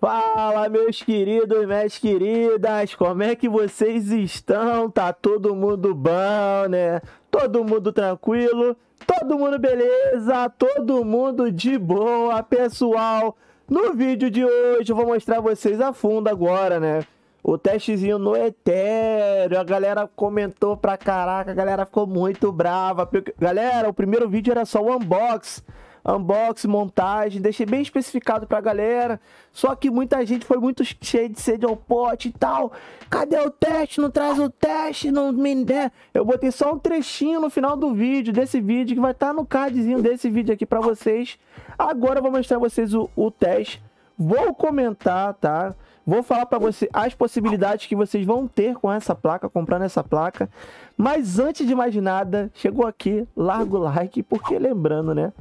Fala, meus queridos, minhas queridas, como é que vocês estão? Tá todo mundo bom, né? Todo mundo tranquilo? Todo mundo beleza? Todo mundo de boa, pessoal? No vídeo de hoje eu vou mostrar vocês a fundo agora, né? O testezinho no Ethereum, a galera comentou pra caraca, a galera ficou muito brava. Galera, o primeiro vídeo era só o unboxing unboxing, montagem, deixei bem especificado pra galera. Só que muita gente foi muito cheia de sede ao pote e tal. Cadê o teste? Não traz o teste, não me der. Né? Eu botei só um trechinho no final do vídeo, desse vídeo, que vai estar tá no cardzinho desse vídeo aqui pra vocês. Agora eu vou mostrar vocês o, o teste. Vou comentar, tá? Vou falar para você as possibilidades que vocês vão ter com essa placa, comprando essa placa. Mas antes de mais nada, chegou aqui, larga o like, porque lembrando, né?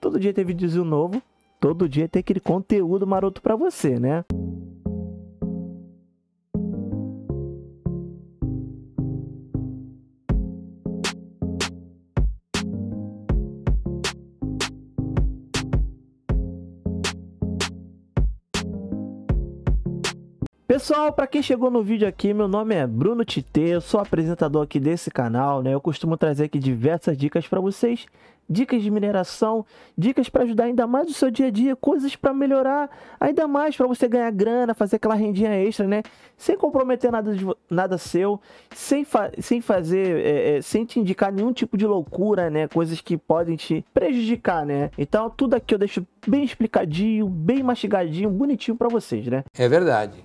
Todo dia tem videozinho novo, todo dia tem aquele conteúdo maroto para você, né? Pessoal, para quem chegou no vídeo aqui, meu nome é Bruno Tite, eu sou apresentador aqui desse canal, né? Eu costumo trazer aqui diversas dicas para vocês dicas de mineração, dicas para ajudar ainda mais o seu dia a dia, coisas para melhorar ainda mais, para você ganhar grana, fazer aquela rendinha extra, né? Sem comprometer nada, de, nada seu, sem, fa sem fazer, é, é, sem te indicar nenhum tipo de loucura, né? Coisas que podem te prejudicar, né? Então, tudo aqui eu deixo bem explicadinho, bem mastigadinho, bonitinho para vocês, né? É verdade.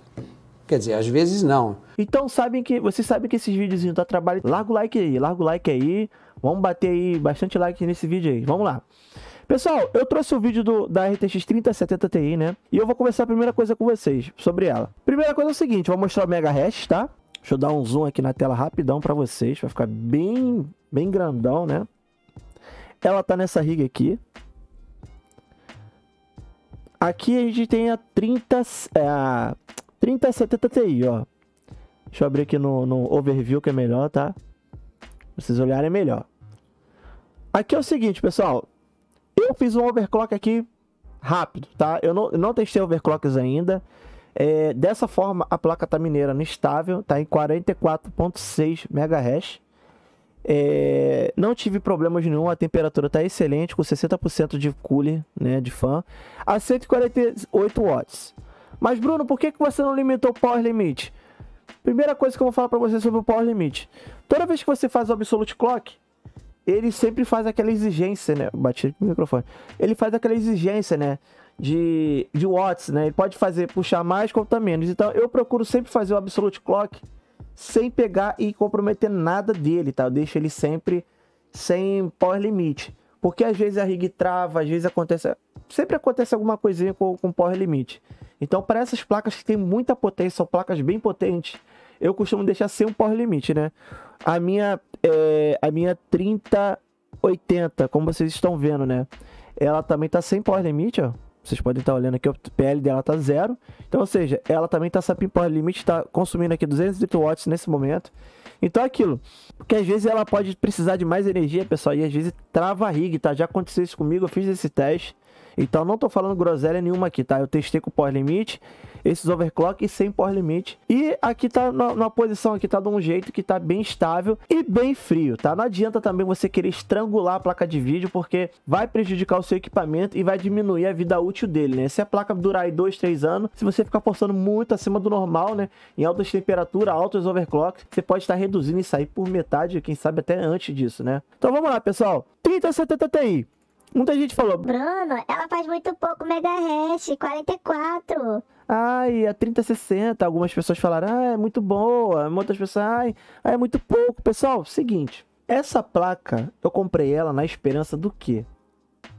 Quer dizer, às vezes não. Então sabem que vocês sabem que esses videozinhos dá trabalho. Larga o like aí, larga o like aí. Vamos bater aí bastante like nesse vídeo aí. Vamos lá. Pessoal, eu trouxe o vídeo do, da RTX 3070 Ti, né? E eu vou começar a primeira coisa com vocês sobre ela. Primeira coisa é o seguinte, vou mostrar o Rest, tá? Deixa eu dar um zoom aqui na tela rapidão para vocês, vai ficar bem, bem grandão, né? Ela tá nessa rig aqui. Aqui a gente tem a 30, é, a 3070 é Ti, ó. Deixa eu abrir aqui no, no overview que é melhor, tá? Pra vocês olharem melhor. Aqui é o seguinte, pessoal. Eu fiz um overclock aqui rápido, tá? Eu não, não testei overclocks ainda. É, dessa forma, a placa tá mineirando estável, tá em 44.6 MHz. É, não tive problemas nenhum, a temperatura tá excelente, com 60% de cooler, né, de fan, a 148 watts. Mas Bruno, por que, que você não limitou o Power Limit? Primeira coisa que eu vou falar para você sobre o Power Limit. Toda vez que você faz o Absolute Clock, ele sempre faz aquela exigência, né? Bati no microfone. Ele faz aquela exigência, né? De, de watts, né? Ele pode fazer, puxar mais, conta tá menos. Então eu procuro sempre fazer o Absolute Clock sem pegar e comprometer nada dele, tá? Eu deixo ele sempre sem power limit. Porque às vezes a rig trava, às vezes acontece. Sempre acontece alguma coisinha com, com power limit. Então, para essas placas que tem muita potência, são placas bem potentes, eu costumo deixar sem um power limit, né? A minha, é, a minha 3080, como vocês estão vendo, né? Ela também tá sem power limit, ó. Vocês podem estar tá olhando aqui, o PL dela tá zero. Então, ou seja, ela também tá sem power limit, tá consumindo aqui 200 watts nesse momento. Então é aquilo, porque às vezes ela pode precisar de mais energia, pessoal, e às vezes trava a rig, tá? Já aconteceu isso comigo, eu fiz esse teste. Então não tô falando groselha nenhuma aqui, tá? Eu testei com power limit, esses overclock sem power limit. E aqui tá na, na posição aqui tá de um jeito que tá bem estável e bem frio, tá? Não adianta também você querer estrangular a placa de vídeo porque vai prejudicar o seu equipamento e vai diminuir a vida útil dele, né? Se a placa durar aí 2, 3 anos, se você ficar forçando muito acima do normal, né? Em altas temperaturas, altos overclocks, você pode estar reduzindo isso aí por metade, quem sabe até antes disso, né? Então vamos lá, pessoal. 3070 Ti Muita gente falou. Bruno, ela faz muito pouco megahertz, 44. Ai, a 3060. Algumas pessoas falaram, ah, é muito boa. Outras pessoas, ai, ah, é muito pouco. Pessoal, seguinte. Essa placa, eu comprei ela na esperança do quê?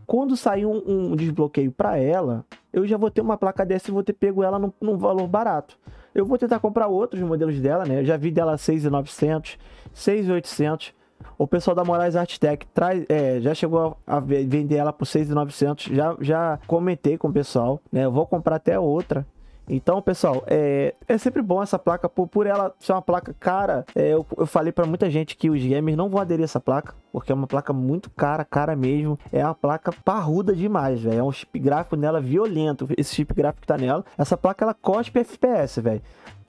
Quando sair um, um desbloqueio para ela, eu já vou ter uma placa dessa e vou ter pego ela num, num valor barato. Eu vou tentar comprar outros modelos dela, né? Eu já vi dela 6,900, 6,800. O pessoal da Moraes Artitec traz, é, já chegou a vender ela por 6.900. Já já comentei com o pessoal, né? Eu vou comprar até outra. Então, pessoal, é, é sempre bom essa placa, por, por ela ser uma placa cara. É, eu, eu falei para muita gente que os gamers não vão aderir a essa placa, porque é uma placa muito cara, cara mesmo. É uma placa parruda demais, velho. É um chip gráfico nela violento, esse chip gráfico que tá nela. Essa placa, ela cospe FPS, velho.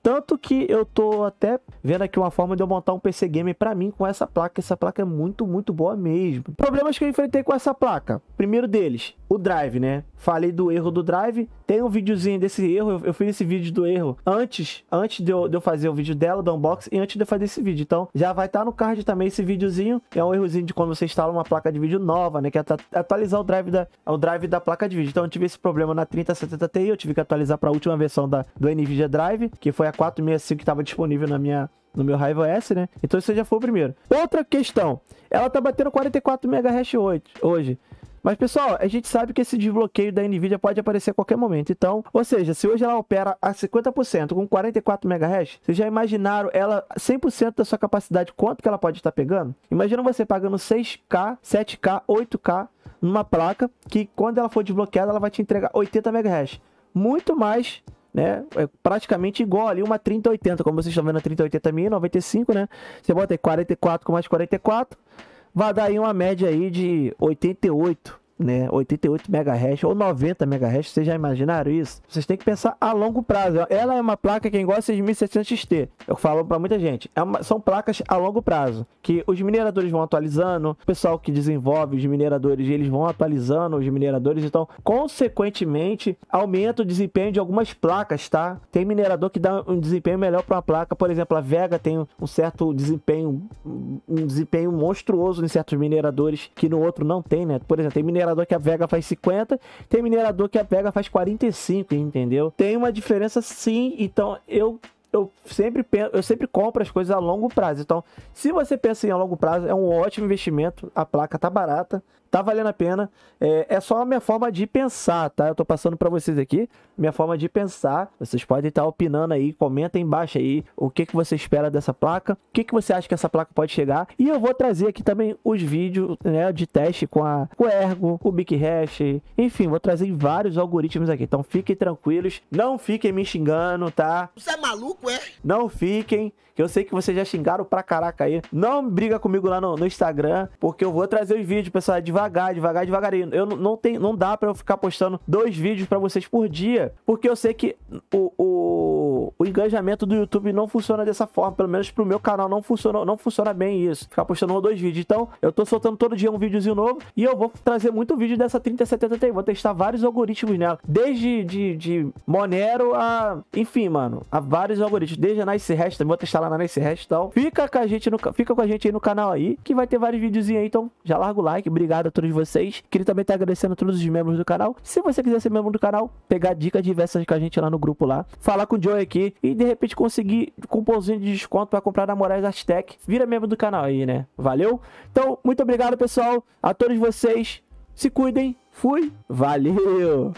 Tanto que eu tô até vendo aqui uma forma de eu montar um PC Game pra mim com essa placa. Essa placa é muito, muito boa mesmo. Problemas que eu enfrentei com essa placa. Primeiro deles, o drive, né? Falei do erro do drive. Tem um videozinho desse erro. Eu fiz esse vídeo do erro antes, antes de eu, de eu fazer o vídeo dela, do unboxing, e antes de eu fazer esse vídeo. Então, já vai estar tá no card também esse videozinho. É um errozinho de quando você instala uma placa de vídeo nova, né? Que é atualizar o drive da, o drive da placa de vídeo. Então, eu tive esse problema na 3070 Ti. Eu tive que atualizar para a última versão da, do NVIDIA Drive, que foi a 465 que estava disponível na minha no meu Raiva S, né? Então isso já foi o primeiro. Outra questão, ela tá batendo 44 MHz hoje. Mas pessoal, a gente sabe que esse desbloqueio da Nvidia pode aparecer a qualquer momento. Então, ou seja, se hoje ela opera a 50% com 44 MHz, vocês já imaginaram ela 100% da sua capacidade, quanto que ela pode estar pegando? Imagina você pagando 6K, 7K, 8K numa placa que quando ela for desbloqueada, ela vai te entregar 80 MHz. Muito mais né? É praticamente igual ali uma 3080, como vocês estão vendo a 3080 mini, 95, né? Você bota aí 44 com mais 44, vai dar aí uma média aí de 88 né? 88 MHz ou 90 MHz, vocês já imaginaram isso? Vocês têm que pensar a longo prazo. Ela é uma placa, quem gosta, de 1700 XT. Eu falo para muita gente, é uma, são placas a longo prazo, que os mineradores vão atualizando, o pessoal que desenvolve os mineradores, eles vão atualizando os mineradores, então, consequentemente, aumenta o desempenho de algumas placas, tá? Tem minerador que dá um desempenho melhor para uma placa, por exemplo, a Vega tem um certo desempenho, um desempenho monstruoso em certos mineradores que no outro não tem, né? Por exemplo, tem minerador minerador que a Vega faz 50, tem minerador que a Vega faz 45, entendeu? Tem uma diferença sim, então eu eu sempre penso, eu sempre compro as coisas a longo prazo. Então, se você pensa em a longo prazo, é um ótimo investimento. A placa tá barata tá valendo a pena. É, é só a minha forma de pensar, tá? Eu tô passando para vocês aqui minha forma de pensar. Vocês podem estar tá opinando aí, comenta aí embaixo aí o que, que você espera dessa placa, o que, que você acha que essa placa pode chegar. E eu vou trazer aqui também os vídeos né, de teste com a com o Ergo, o Big Hash, enfim, vou trazer vários algoritmos aqui. Então fiquem tranquilos, não fiquem me xingando, tá? Você é maluco, é? Não fiquem, que eu sei que vocês já xingaram pra caraca aí. Não briga comigo lá no, no Instagram, porque eu vou trazer os vídeos, pessoal, é de devagar, devagar, devagarinho. Eu não tenho, não dá para eu ficar postando dois vídeos para vocês por dia, porque eu sei que o, o, o, engajamento do YouTube não funciona dessa forma, pelo menos pro meu canal não funcionou, não funciona bem isso. Ficar postando um, ou dois vídeos. Então, eu tô soltando todo dia um videozinho novo e eu vou trazer muito vídeo dessa 3070 Ti, vou testar vários algoritmos nela, desde de, de Monero a, enfim, mano, a vários algoritmos, desde a Nice Rest, vou testar lá na Nice Rest, então fica com a gente no fica com a gente aí no canal aí, que vai ter vários videozinhos aí, então já larga o like, obrigado para todos vocês. Queria também estar agradecendo a todos os membros do canal. Se você quiser ser membro do canal, pegar dicas diversas com a gente lá no grupo lá, falar com o Joey aqui e de repente conseguir cupomzinho de desconto para comprar na Moraes Artec, vira membro do canal aí, né? Valeu? Então, muito obrigado, pessoal, a todos vocês. Se cuidem. Fui. Valeu.